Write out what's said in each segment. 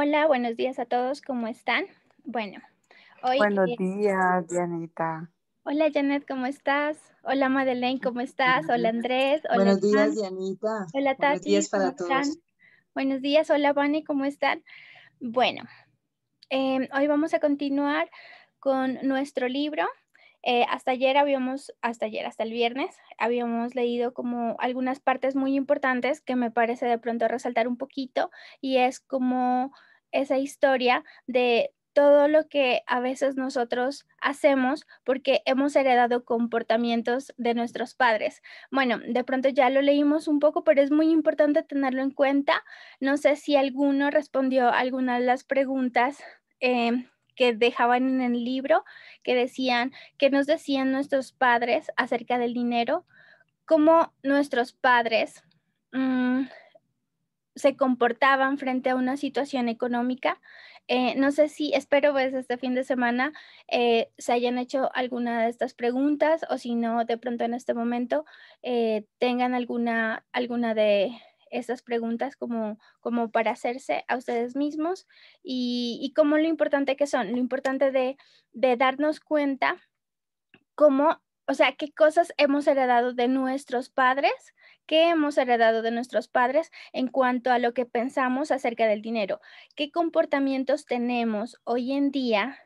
Hola, buenos días a todos, ¿cómo están? Bueno, hoy... Buenos días, Dianita. Hola, Janet, ¿cómo estás? Hola, Madeleine, ¿cómo estás? Hola, Andrés. buenos días, Dianita. Hola, Tati. Buenos días para todos. Buenos días, hola, Vani, ¿cómo están? Bueno, em, hoy vamos a continuar con nuestro libro. Eh, hasta ayer habíamos, hasta ayer, hasta el viernes, habíamos leído como algunas partes muy importantes que me parece de pronto resaltar un poquito y es como esa historia de todo lo que a veces nosotros hacemos porque hemos heredado comportamientos de nuestros padres. Bueno, de pronto ya lo leímos un poco, pero es muy importante tenerlo en cuenta. No sé si alguno respondió a alguna de las preguntas. Eh, que dejaban en el libro, que decían, que nos decían nuestros padres acerca del dinero, cómo nuestros padres mm, se comportaban frente a una situación económica. Eh, no sé si, espero pues este fin de semana eh, se hayan hecho alguna de estas preguntas o si no, de pronto en este momento eh, tengan alguna, alguna de estas preguntas como, como para hacerse a ustedes mismos y, y cómo lo importante que son, lo importante de, de darnos cuenta cómo o sea, qué cosas hemos heredado de nuestros padres, qué hemos heredado de nuestros padres en cuanto a lo que pensamos acerca del dinero, qué comportamientos tenemos hoy en día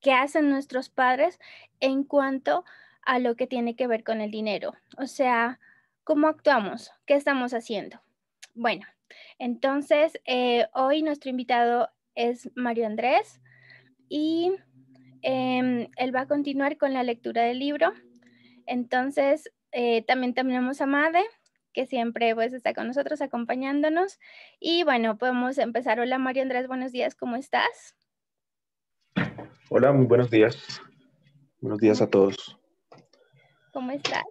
que hacen nuestros padres en cuanto a lo que tiene que ver con el dinero, o sea, cómo actuamos, qué estamos haciendo. Bueno, entonces eh, hoy nuestro invitado es Mario Andrés y Em, él va a continuar con la lectura del libro. Entonces, eh, también tenemos a Made, que siempre pues, está con nosotros acompañándonos. Y bueno, podemos empezar. Hola Mario Andrés, buenos días, ¿cómo estás? Hola, muy buenos días. Buenos días a todos. ¿Cómo estás?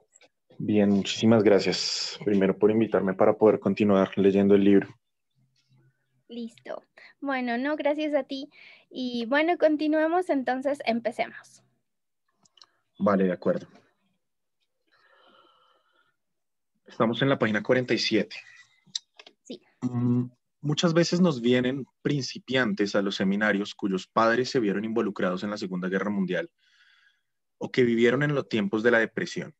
Bien, muchísimas gracias. Primero por invitarme para poder continuar leyendo el libro. Listo. Bueno, no, gracias a ti. Y bueno, continuemos entonces, empecemos. Vale, de acuerdo. Estamos en la página 47. Sí. Mm, muchas veces nos vienen principiantes a los seminarios cuyos padres se vieron involucrados en la Segunda Guerra Mundial o que vivieron en los tiempos de la depresión.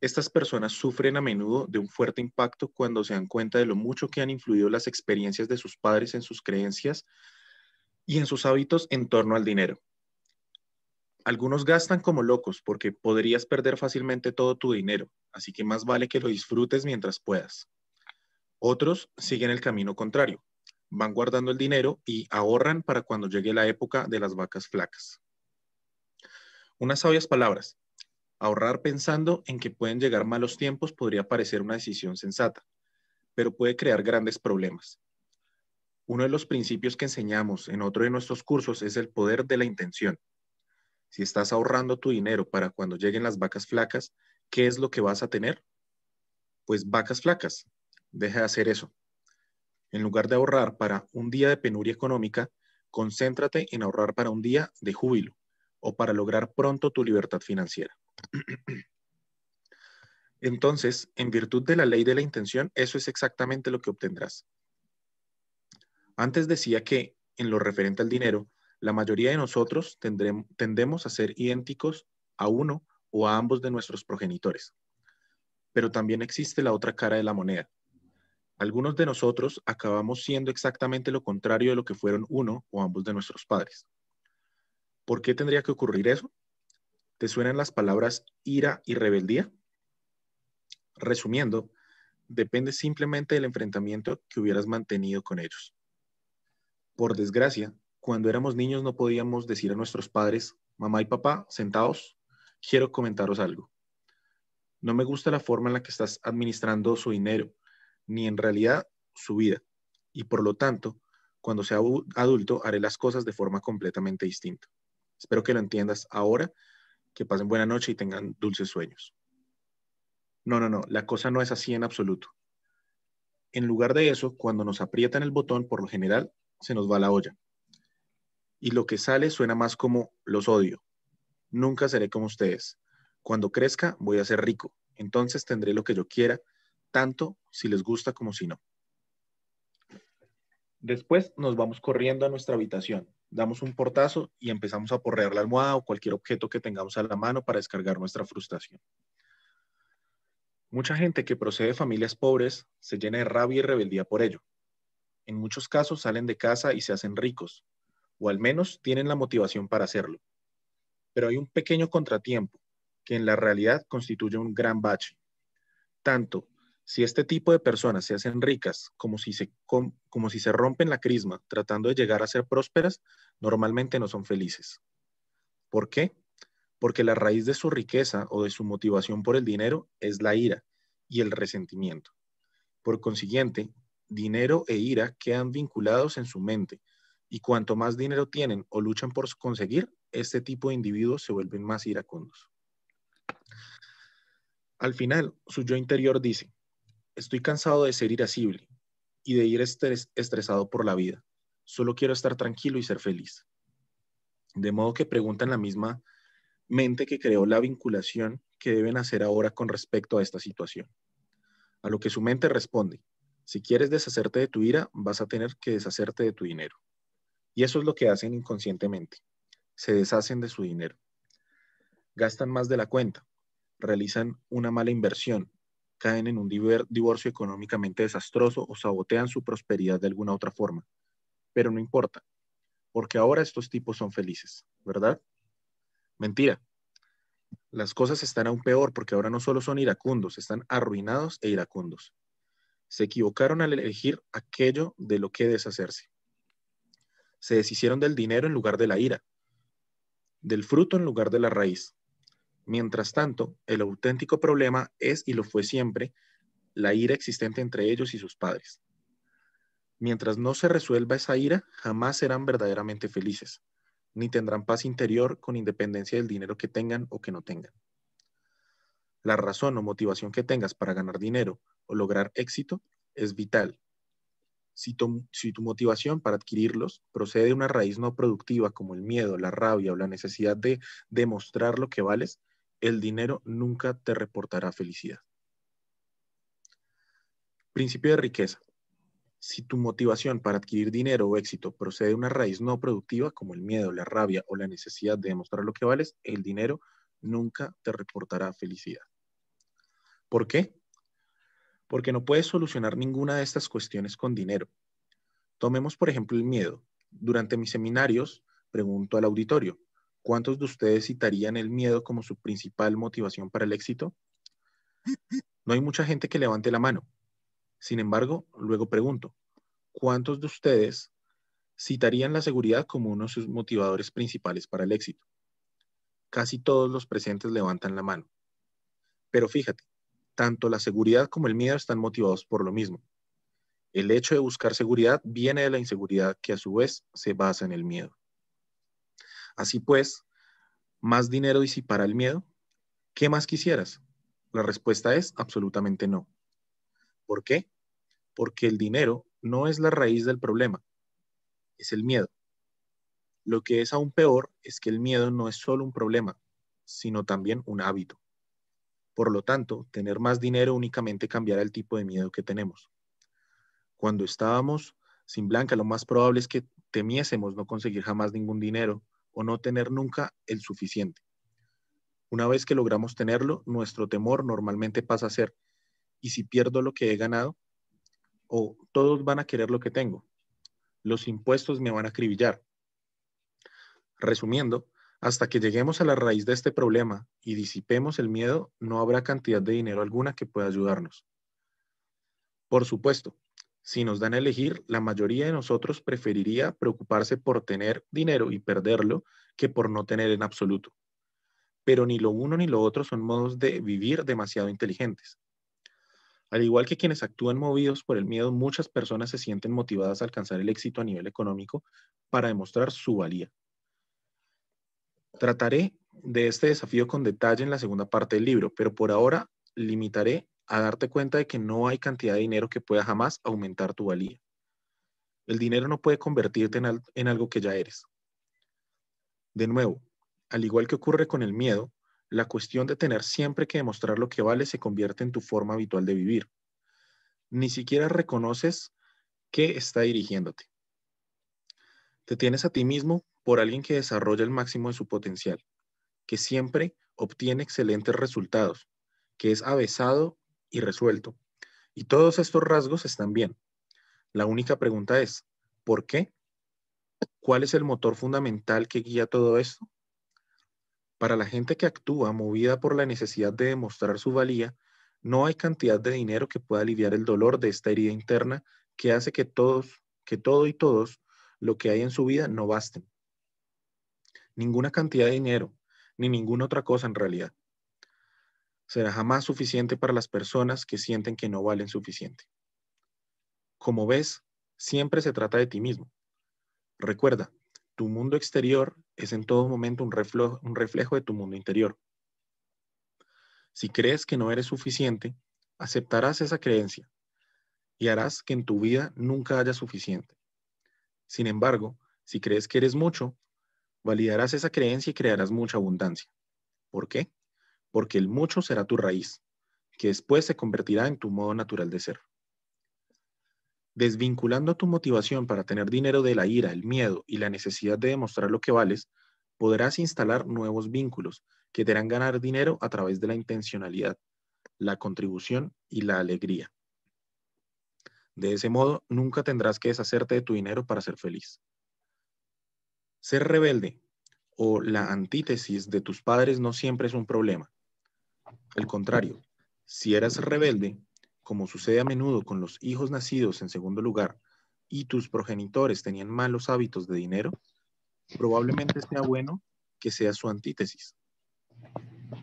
Estas personas sufren a menudo de un fuerte impacto cuando se dan cuenta de lo mucho que han influido las experiencias de sus padres en sus creencias y en sus hábitos en torno al dinero. Algunos gastan como locos porque podrías perder fácilmente todo tu dinero, así que más vale que lo disfrutes mientras puedas. Otros siguen el camino contrario, van guardando el dinero y ahorran para cuando llegue la época de las vacas flacas. Unas sabias palabras. Ahorrar pensando en que pueden llegar malos tiempos podría parecer una decisión sensata, pero puede crear grandes problemas. Uno de los principios que enseñamos en otro de nuestros cursos es el poder de la intención. Si estás ahorrando tu dinero para cuando lleguen las vacas flacas, ¿qué es lo que vas a tener? Pues vacas flacas. Deja de hacer eso. En lugar de ahorrar para un día de penuria económica, concéntrate en ahorrar para un día de júbilo o para lograr pronto tu libertad financiera. Entonces, en virtud de la ley de la intención, eso es exactamente lo que obtendrás. Antes decía que, en lo referente al dinero, la mayoría de nosotros tendremos, tendemos a ser idénticos a uno o a ambos de nuestros progenitores. Pero también existe la otra cara de la moneda. Algunos de nosotros acabamos siendo exactamente lo contrario de lo que fueron uno o ambos de nuestros padres. ¿Por qué tendría que ocurrir eso? ¿Te suenan las palabras ira y rebeldía? Resumiendo, depende simplemente del enfrentamiento que hubieras mantenido con ellos. Por desgracia, cuando éramos niños no podíamos decir a nuestros padres, mamá y papá, sentados, quiero comentaros algo. No me gusta la forma en la que estás administrando su dinero, ni en realidad su vida, y por lo tanto, cuando sea adulto haré las cosas de forma completamente distinta. Espero que lo entiendas ahora que pasen buena noche y tengan dulces sueños. No, no, no, la cosa no es así en absoluto. En lugar de eso, cuando nos aprietan el botón, por lo general, se nos va la olla. Y lo que sale suena más como los odio. Nunca seré como ustedes. Cuando crezca, voy a ser rico. Entonces tendré lo que yo quiera, tanto si les gusta como si no. Después nos vamos corriendo a nuestra habitación, damos un portazo y empezamos a porrear la almohada o cualquier objeto que tengamos a la mano para descargar nuestra frustración. Mucha gente que procede de familias pobres se llena de rabia y rebeldía por ello. En muchos casos salen de casa y se hacen ricos, o al menos tienen la motivación para hacerlo. Pero hay un pequeño contratiempo que en la realidad constituye un gran bache. Tanto si este tipo de personas se hacen ricas, como si se, como si se rompen la crisma tratando de llegar a ser prósperas, normalmente no son felices. ¿Por qué? Porque la raíz de su riqueza o de su motivación por el dinero es la ira y el resentimiento. Por consiguiente, dinero e ira quedan vinculados en su mente, y cuanto más dinero tienen o luchan por conseguir, este tipo de individuos se vuelven más iracundos. Al final, su yo interior dice, Estoy cansado de ser irascible y de ir estresado por la vida. Solo quiero estar tranquilo y ser feliz. De modo que preguntan la misma mente que creó la vinculación que deben hacer ahora con respecto a esta situación. A lo que su mente responde, si quieres deshacerte de tu ira, vas a tener que deshacerte de tu dinero. Y eso es lo que hacen inconscientemente. Se deshacen de su dinero. Gastan más de la cuenta. Realizan una mala inversión caen en un divorcio económicamente desastroso o sabotean su prosperidad de alguna otra forma. Pero no importa, porque ahora estos tipos son felices, ¿verdad? Mentira. Las cosas están aún peor porque ahora no solo son iracundos, están arruinados e iracundos. Se equivocaron al elegir aquello de lo que deshacerse. Se deshicieron del dinero en lugar de la ira, del fruto en lugar de la raíz, Mientras tanto, el auténtico problema es y lo fue siempre la ira existente entre ellos y sus padres. Mientras no se resuelva esa ira, jamás serán verdaderamente felices, ni tendrán paz interior con independencia del dinero que tengan o que no tengan. La razón o motivación que tengas para ganar dinero o lograr éxito es vital. Si tu, si tu motivación para adquirirlos procede de una raíz no productiva como el miedo, la rabia o la necesidad de demostrar lo que vales, el dinero nunca te reportará felicidad. Principio de riqueza. Si tu motivación para adquirir dinero o éxito procede de una raíz no productiva, como el miedo, la rabia o la necesidad de demostrar lo que vales, el dinero nunca te reportará felicidad. ¿Por qué? Porque no puedes solucionar ninguna de estas cuestiones con dinero. Tomemos, por ejemplo, el miedo. Durante mis seminarios, pregunto al auditorio, ¿cuántos de ustedes citarían el miedo como su principal motivación para el éxito? No hay mucha gente que levante la mano. Sin embargo, luego pregunto, ¿cuántos de ustedes citarían la seguridad como uno de sus motivadores principales para el éxito? Casi todos los presentes levantan la mano. Pero fíjate, tanto la seguridad como el miedo están motivados por lo mismo. El hecho de buscar seguridad viene de la inseguridad que a su vez se basa en el miedo. Así pues, ¿más dinero disipará el miedo? ¿Qué más quisieras? La respuesta es absolutamente no. ¿Por qué? Porque el dinero no es la raíz del problema, es el miedo. Lo que es aún peor es que el miedo no es solo un problema, sino también un hábito. Por lo tanto, tener más dinero únicamente cambiará el tipo de miedo que tenemos. Cuando estábamos sin Blanca, lo más probable es que temiésemos no conseguir jamás ningún dinero o no tener nunca el suficiente. Una vez que logramos tenerlo, nuestro temor normalmente pasa a ser, ¿y si pierdo lo que he ganado? O todos van a querer lo que tengo. Los impuestos me van a acribillar. Resumiendo, hasta que lleguemos a la raíz de este problema y disipemos el miedo, no habrá cantidad de dinero alguna que pueda ayudarnos. Por supuesto, si nos dan a elegir, la mayoría de nosotros preferiría preocuparse por tener dinero y perderlo que por no tener en absoluto. Pero ni lo uno ni lo otro son modos de vivir demasiado inteligentes. Al igual que quienes actúan movidos por el miedo, muchas personas se sienten motivadas a alcanzar el éxito a nivel económico para demostrar su valía. Trataré de este desafío con detalle en la segunda parte del libro, pero por ahora limitaré a darte cuenta de que no hay cantidad de dinero que pueda jamás aumentar tu valía. El dinero no puede convertirte en, algo que ya eres. De nuevo, al igual que ocurre con el miedo, la cuestión de tener siempre que demostrar lo que vale se convierte en tu forma habitual de vivir. Ni siquiera reconoces qué está dirigiéndote. Te tienes a ti mismo por alguien que desarrolla el máximo de su potencial, que siempre obtiene excelentes resultados, que es avesado y resuelto. Y todos estos rasgos están bien. La única pregunta es, ¿por qué? ¿Cuál es el motor fundamental que guía todo esto? Para la gente que actúa movida por la necesidad de demostrar su valía, no hay cantidad de dinero que pueda aliviar el dolor de esta herida interna que hace que todos, que todo y todos, lo que hay en su vida no basten. Ninguna cantidad de dinero, ni ninguna otra cosa en realidad será jamás suficiente para las personas que sienten que no valen suficiente. Como ves, siempre se trata de ti mismo. Recuerda, tu mundo exterior es en todo momento un reflejo, de tu mundo interior. Si crees que no eres suficiente, aceptarás esa creencia y harás que en tu vida nunca haya suficiente. Sin embargo, si crees que eres mucho, validarás esa creencia y crearás mucha abundancia. ¿Por qué? porque el mucho será tu raíz, que después se convertirá en tu modo natural de ser. Desvinculando tu motivación para tener dinero de la ira, el miedo y la necesidad de demostrar lo que vales, podrás instalar nuevos vínculos que te harán ganar dinero a través de la intencionalidad, la contribución y la alegría. De ese modo, nunca tendrás que deshacerte de tu dinero para ser feliz. Ser rebelde o la antítesis de tus padres no siempre es un problema. Al contrario, si eras rebelde, como sucede a menudo con los hijos nacidos en segundo lugar, y tus progenitores tenían malos hábitos de dinero, probablemente sea bueno que sea su antítesis.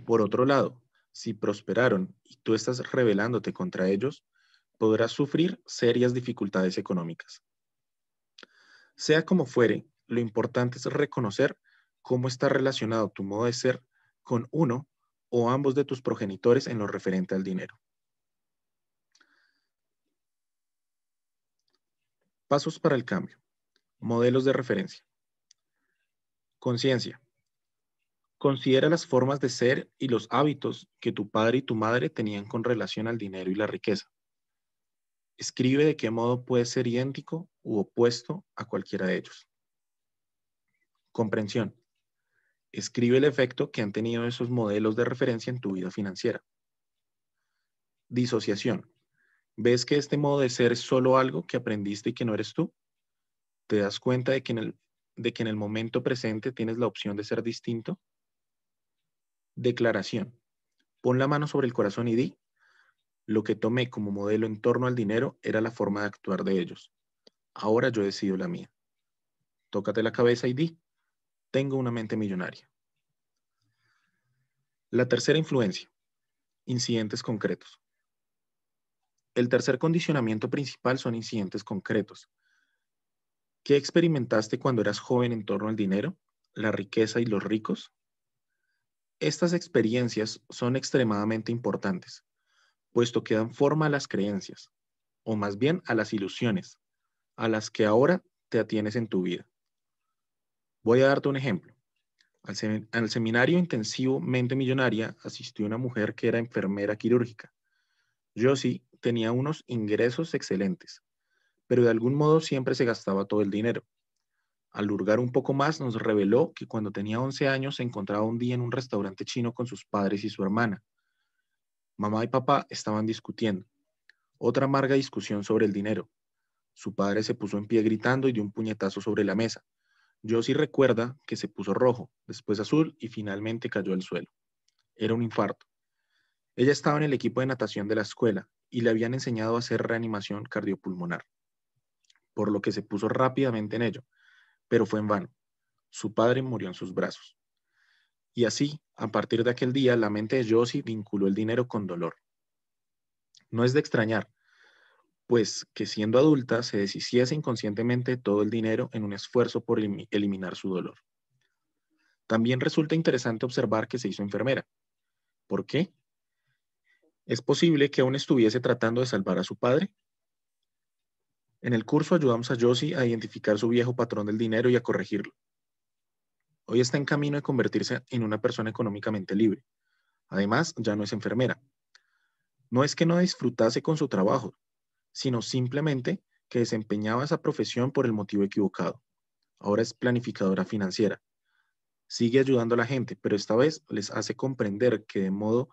Por otro lado, si prosperaron y tú estás rebelándote contra ellos, podrás sufrir serias dificultades económicas. Sea como fuere, lo importante es reconocer cómo está relacionado tu modo de ser con uno o ambos de tus progenitores en lo referente al dinero. Pasos para el cambio. Modelos de referencia. Conciencia. Considera las formas de ser y los hábitos que tu padre y tu madre tenían con relación al dinero y la riqueza. Escribe de qué modo puede ser idéntico u opuesto a cualquiera de ellos. Comprensión. Escribe el efecto que han tenido esos modelos de referencia en tu vida financiera. Disociación. ¿Ves que este modo de ser es solo algo que aprendiste y que no eres tú? ¿Te das cuenta de que en el, de que en el momento presente tienes la opción de ser distinto? Declaración. Pon la mano sobre el corazón y di, lo que tomé como modelo en torno al dinero era la forma de actuar de ellos. Ahora yo decido la mía. Tócate la cabeza y di, tengo una mente millonaria. La tercera influencia, incidentes concretos. El tercer condicionamiento principal son incidentes concretos. ¿Qué experimentaste cuando eras joven en torno al dinero, la riqueza y los ricos? Estas experiencias son extremadamente importantes, puesto que dan forma a las creencias, o más bien a las ilusiones, a las que ahora te atienes en tu vida. Voy a darte un ejemplo. Al, seminario intensivo Mente Millonaria asistió una mujer que era enfermera quirúrgica. Yo sí tenía unos ingresos excelentes, pero de algún modo siempre se gastaba todo el dinero. Al hurgar un poco más, nos reveló que cuando tenía 11 años se encontraba un día en un restaurante chino con sus padres y su hermana. Mamá y papá estaban discutiendo. Otra amarga discusión sobre el dinero. Su padre se puso en pie gritando y dio un puñetazo sobre la mesa. Josie recuerda que se puso rojo, después azul y finalmente cayó al suelo. Era un infarto. Ella estaba en el equipo de natación de la escuela y le habían enseñado a hacer reanimación cardiopulmonar, por lo que se puso rápidamente en ello, pero fue en vano. Su padre murió en sus brazos. Y así, a partir de aquel día, la mente de Josie vinculó el dinero con dolor. No es de extrañar, pues que siendo adulta se deshiciese inconscientemente todo el dinero en un esfuerzo por eliminar su dolor. También resulta interesante observar que se hizo enfermera. ¿Por qué? ¿Es posible que aún estuviese tratando de salvar a su padre? En el curso ayudamos a Josie a identificar su viejo patrón del dinero y a corregirlo. Hoy está en camino de convertirse en una persona económicamente libre. Además, ya no es enfermera. No es que no disfrutase con su trabajo, sino simplemente que desempeñaba esa profesión por el motivo equivocado. Ahora es planificadora financiera. Sigue ayudando a la gente, pero esta vez les hace comprender que de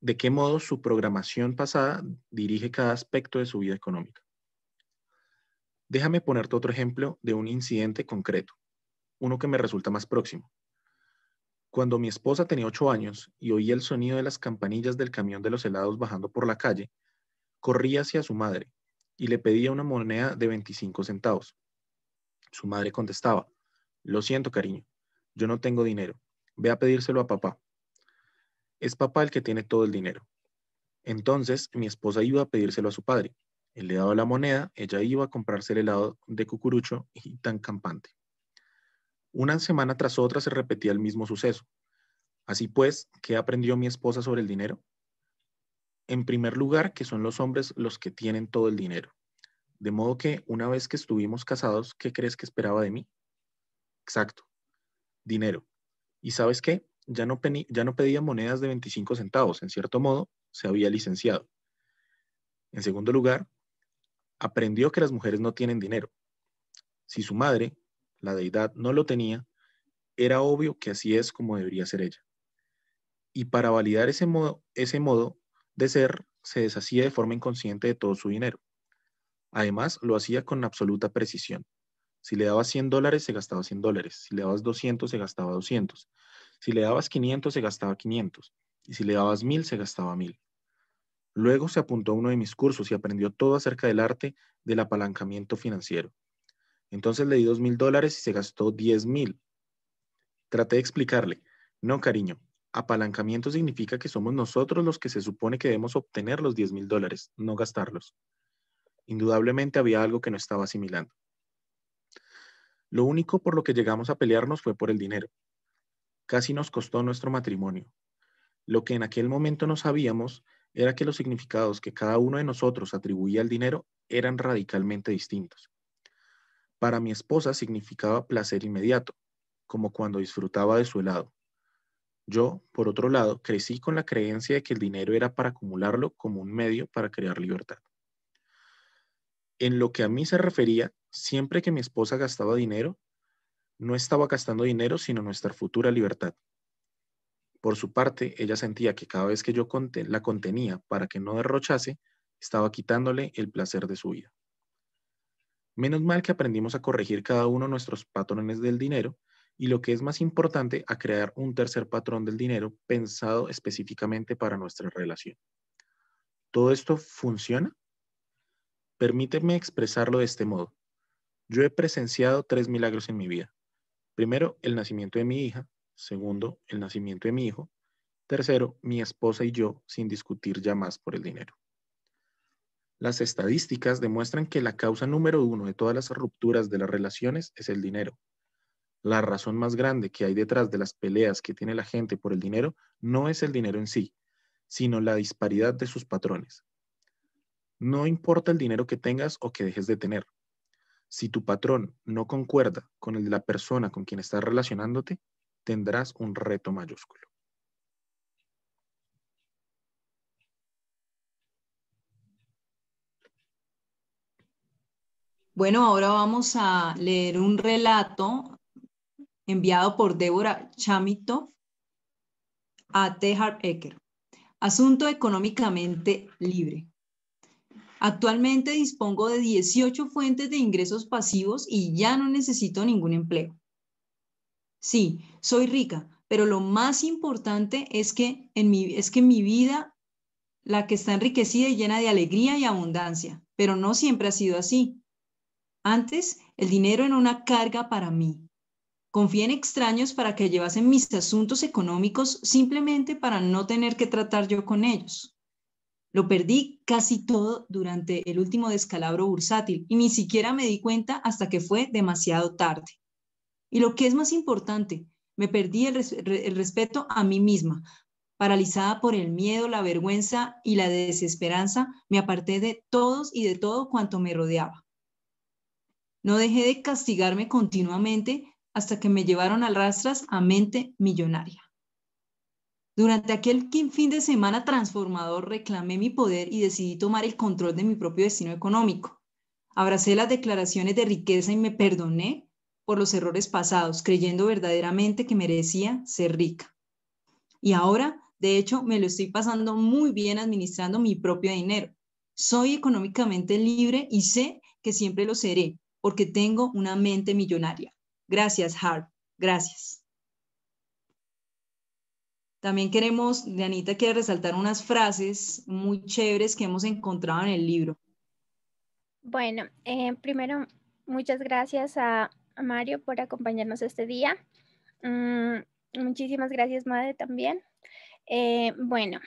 de qué modo su programación pasada dirige cada aspecto de su vida económica. Déjame ponerte otro ejemplo de un incidente concreto, uno que me resulta más próximo. Cuando mi esposa tenía ocho años y oía el sonido de las campanillas del camión de los helados bajando por la calle, corría hacia su madre y le pedía una moneda de 25 centavos. Su madre contestaba, lo siento, cariño, yo no tengo dinero, ve a pedírselo a papá. Es papá el que tiene todo el dinero. Entonces mi esposa iba a pedírselo a su padre. Él le daba la moneda, ella iba a comprarse el helado de cucurucho y tan campante. Una semana tras otra se repetía el mismo suceso. Así pues, ¿qué aprendió mi esposa sobre el dinero? en primer lugar, que son los hombres los que tienen todo el dinero. De modo que una vez que estuvimos casados, ¿qué crees que esperaba de mí? Exacto, dinero. ¿Y sabes qué? Ya no, ya no pedía monedas de 25 centavos, en cierto modo, se había licenciado. En segundo lugar, aprendió que las mujeres no tienen dinero. Si su madre, la deidad, no lo tenía, era obvio que así es como debería ser ella. Y para validar ese ese modo de ser, se deshacía de forma inconsciente de todo su dinero. Además, lo hacía con absoluta precisión. Si le dabas 100 dólares, se gastaba 100 dólares. Si le dabas 200, se gastaba 200. Si le dabas 500, se gastaba 500. Y si le dabas 1000, se gastaba 1000. Luego se apuntó a uno de mis cursos y aprendió todo acerca del arte del apalancamiento financiero. Entonces le di 2000 dólares y se gastó 10000. Traté de explicarle. No, cariño, Apalancamiento significa que somos nosotros los que se supone que debemos obtener los 10 mil dólares, no gastarlos. Indudablemente había algo que no estaba asimilando. Lo único por lo que llegamos a pelearnos fue por el dinero. Casi nos costó nuestro matrimonio. Lo que en aquel momento no sabíamos era que los significados que cada uno de nosotros atribuía al dinero eran radicalmente distintos. Para mi esposa significaba placer inmediato, como cuando disfrutaba de su helado. Yo, por otro lado, crecí con la creencia de que el dinero era para acumularlo como un medio para crear libertad. En lo que a mí se refería, siempre que mi esposa gastaba dinero, no estaba gastando dinero, sino nuestra futura libertad. Por su parte, ella sentía que cada vez que yo la contenía para que no derrochase, estaba quitándole el placer de su vida. Menos mal que aprendimos a corregir cada uno nuestros patrones del dinero y lo que es más importante, a crear un tercer patrón del dinero pensado específicamente para nuestra relación. ¿Todo esto funciona? Permíteme expresarlo de este modo. Yo he presenciado tres milagros en mi vida. Primero, el nacimiento de mi hija. Segundo, el nacimiento de mi hijo. Tercero, mi esposa y yo sin discutir ya más por el dinero. Las estadísticas demuestran que la causa número uno de todas las rupturas de las relaciones es el dinero la razón más grande que hay detrás de las peleas que tiene la gente por el dinero no es el dinero en sí, sino la disparidad de sus patrones. No importa el dinero que tengas o que dejes de tener. Si tu patrón no concuerda con el de la persona con quien estás relacionándote, tendrás un reto mayúsculo. Bueno, ahora vamos a leer un relato enviado por Débora Chamito a T. Harp Eker. Asunto económicamente libre. Actualmente dispongo de 18 fuentes de ingresos pasivos y ya no necesito ningún empleo. Sí, soy rica, pero lo más importante es que en mi, es que mi vida, la que está enriquecida y llena de alegría y abundancia, pero no siempre ha sido así. Antes, el dinero era una carga para mí, Confié en extraños para que llevasen mis asuntos económicos simplemente para no tener que tratar yo con ellos. Lo perdí casi todo durante el último descalabro bursátil y ni siquiera me di cuenta hasta que fue demasiado tarde. Y lo que es más importante, me perdí el, respeto a mí misma. Paralizada por el miedo, la vergüenza y la desesperanza, me aparté de todos y de todo cuanto me rodeaba. No dejé de castigarme continuamente, hasta que me llevaron al rastras a mente millonaria. Durante aquel fin de semana transformador reclamé mi poder y decidí tomar el control de mi propio destino económico. Abracé las declaraciones de riqueza y me perdoné por los errores pasados, creyendo verdaderamente que merecía ser rica. Y ahora, de hecho, me lo estoy pasando muy bien administrando mi propio dinero. Soy económicamente libre y sé que siempre lo seré porque tengo una mente millonaria. Gracias, Harp. Gracias. También queremos, Anita quiere resaltar unas frases muy chéveres que hemos encontrado en el libro. Bueno, eh, primero, muchas gracias a Mario por acompañarnos este día. Mm, muchísimas gracias, Madre, también. Eh, bueno,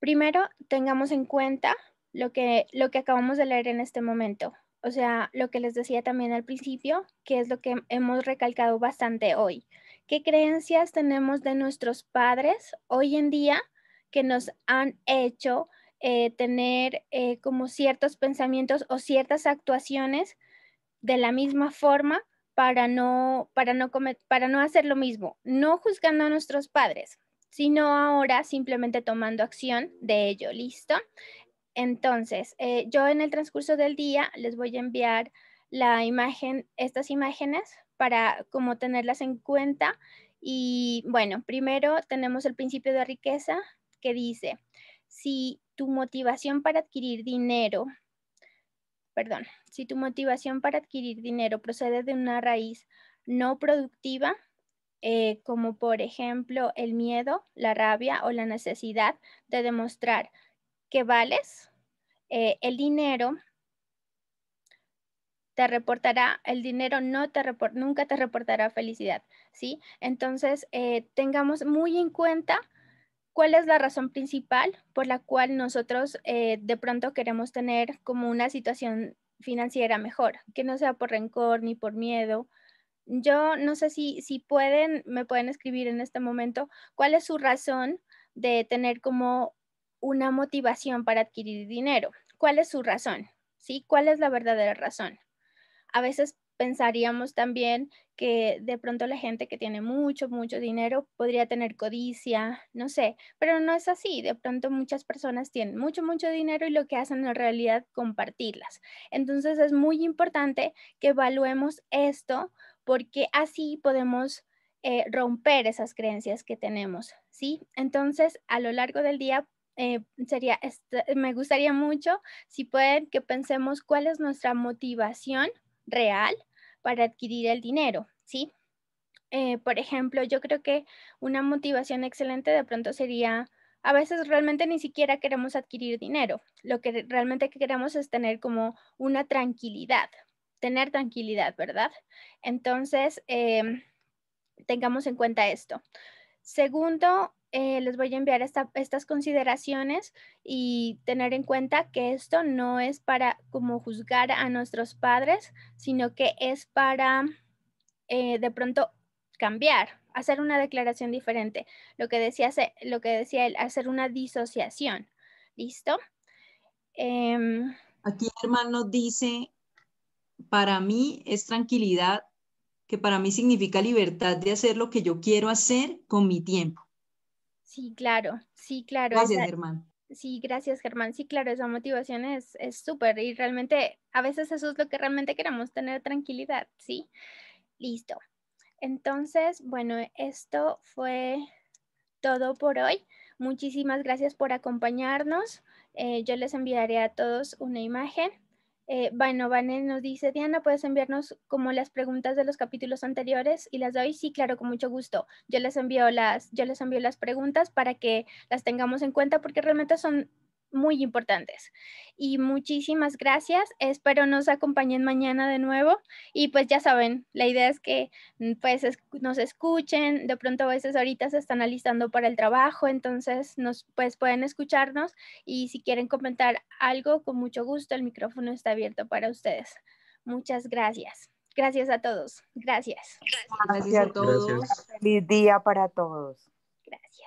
primero tengamos en cuenta lo que, lo que acabamos de leer en este momento. O sea, lo que les decía también al principio, que es lo que hemos recalcado bastante hoy. ¿Qué creencias tenemos de nuestros padres hoy en día que nos han hecho eh, tener eh, como ciertos pensamientos o ciertas actuaciones de la misma forma para no, para no, para no hacer lo mismo, no juzgando a nuestros padres, sino ahora simplemente tomando acción de ello, ¿listo? Entonces, eh, yo en el transcurso del día les voy a enviar la imagen, estas imágenes para como tenerlas en cuenta. Y bueno, primero tenemos el principio de riqueza que dice, si tu motivación para adquirir dinero, perdón, si tu motivación para adquirir dinero procede de una raíz no productiva, eh, como por ejemplo el miedo, la rabia o la necesidad de demostrar que vales, eh, el dinero te reportará, el dinero no te report, nunca te reportará felicidad, ¿sí? Entonces, eh, tengamos muy en cuenta cuál es la razón principal por la cual nosotros eh, de pronto queremos tener como una situación financiera mejor, que no sea por rencor ni por miedo. Yo no sé si, si pueden, me pueden escribir en este momento cuál es su razón de tener como una motivación para adquirir dinero. ¿Cuál es su razón? ¿Sí? ¿Cuál es la verdadera razón? A veces pensaríamos también que de pronto la gente que tiene mucho, mucho dinero podría tener codicia, no sé, pero no es así. De pronto muchas personas tienen mucho, mucho dinero y lo que hacen en realidad compartirlas. Entonces es muy importante que evaluemos esto porque así podemos eh, romper esas creencias que tenemos, ¿sí? Entonces, a lo largo del día eh, sería, este, me gustaría mucho si pueden que pensemos cuál es nuestra motivación real para adquirir el dinero, ¿sí? Eh, por ejemplo, yo creo que una motivación excelente de pronto sería, a veces realmente ni siquiera queremos adquirir dinero, lo que realmente queremos es tener como una tranquilidad, tener tranquilidad, ¿verdad? Entonces, em, tengamos en cuenta esto. Segundo, eh, les voy a enviar estas consideraciones y tener en cuenta que esto no es para como juzgar a nuestros padres, sino que es para eh, de pronto cambiar, hacer una declaración diferente. Lo que decía, él, hacer una disociación. ¿Listo? Em, Aquí Aquí hermano dice, para mí es tranquilidad, que para mí significa libertad de hacer lo que yo quiero hacer con mi tiempo. Sí, claro, sí, claro. Gracias, Germán. Sí, gracias, Germán. Sí, claro, esa motivación es súper y realmente a veces eso es lo que realmente queremos, tener tranquilidad, ¿sí? Listo. Entonces, bueno, esto fue todo por hoy. Muchísimas gracias por acompañarnos. Eh, yo les enviaré a todos una imagen eh, bueno, Vanessa nos dice, Diana, ¿puedes enviarnos como las preguntas de los capítulos anteriores y las doy, Sí, claro, con mucho gusto. Yo les envío las, yo les envío las preguntas para que las tengamos en cuenta porque realmente son muy importantes. Y muchísimas gracias. Espero nos acompañen mañana de nuevo. Y pues ya saben, la idea es que mm, pues nos escuchen. De pronto a veces ahorita se están alistando para el trabajo, entonces nos pues pueden escucharnos y si quieren comentar algo, con mucho gusto, el micrófono está abierto para ustedes. Muchas gracias. Gracias a todos. Gracias. Gracias, a todos. Feliz día para todos. Gracias.